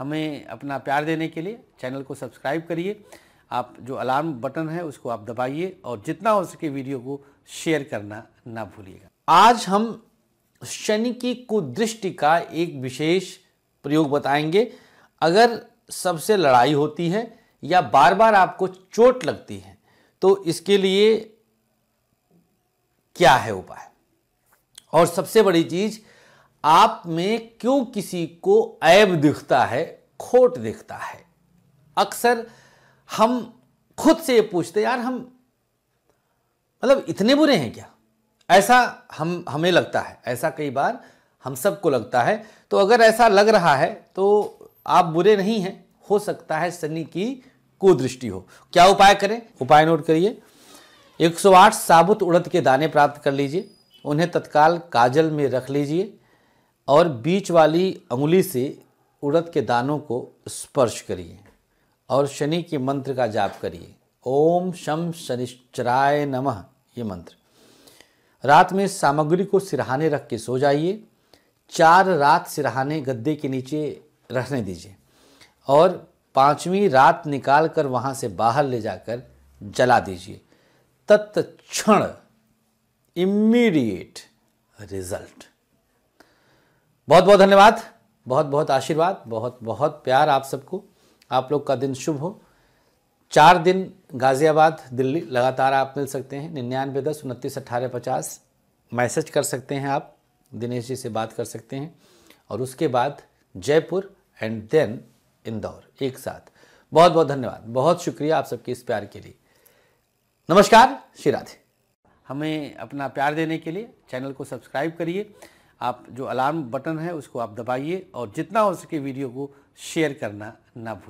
हमें अपना प्यार देने के लिए चैनल को सब्सक्राइब करिए आप जो अलार्म बटन है उसको आप दबाइए और जितना हो सके वीडियो को शेयर करना ना भूलिएगा आज हम शनि की कुदृष्टि का एक विशेष प्रयोग बताएंगे अगर सबसे लड़ाई होती है या बार बार आपको चोट लगती है तो इसके लिए क्या है उपाय और सबसे बड़ी चीज़ आप में क्यों किसी को ऐब दिखता है खोट दिखता है अक्सर हम खुद से ये पूछते यार हम मतलब इतने बुरे हैं क्या ऐसा हम हमें लगता है ऐसा कई बार हम सबको लगता है तो अगर ऐसा लग रहा है तो आप बुरे नहीं हैं हो सकता है शनि की कुदृष्टि हो क्या उपाय करें उपाय नोट करिए 108 साबुत उड़द के दाने प्राप्त कर लीजिए उन्हें तत्काल काजल में रख लीजिए और बीच वाली उंगली से उड़द के दानों को स्पर्श करिए और शनि के मंत्र का जाप करिए ओम शम शनिश्चराय नमः ये मंत्र रात में सामग्री को सिरहाने रख के सो जाइए चार रात सिरहाने गद्दे के नीचे रहने दीजिए और पांचवी रात निकाल कर वहाँ से बाहर ले जाकर जला दीजिए तत्क्षण इमीडिएट रिजल्ट बहुत बहुत धन्यवाद बहुत बहुत आशीर्वाद बहुत बहुत प्यार आप सबको आप लोग का दिन शुभ हो चार दिन गाज़ियाबाद दिल्ली लगातार आप मिल सकते हैं निन्यानवे दस उनतीस अट्ठारह पचास मैसेज कर सकते हैं आप दिनेश जी से बात कर सकते हैं और उसके बाद जयपुर एंड देन इंदौर एक साथ बहुत बहुत धन्यवाद बहुत शुक्रिया आप सबके इस प्यार के लिए नमस्कार श्री राधे हमें अपना प्यार देने के लिए चैनल को सब्सक्राइब करिए आप जो अलार्म बटन है उसको आप दबाइए और जितना हो सके वीडियो को शेयर करना ना भूलें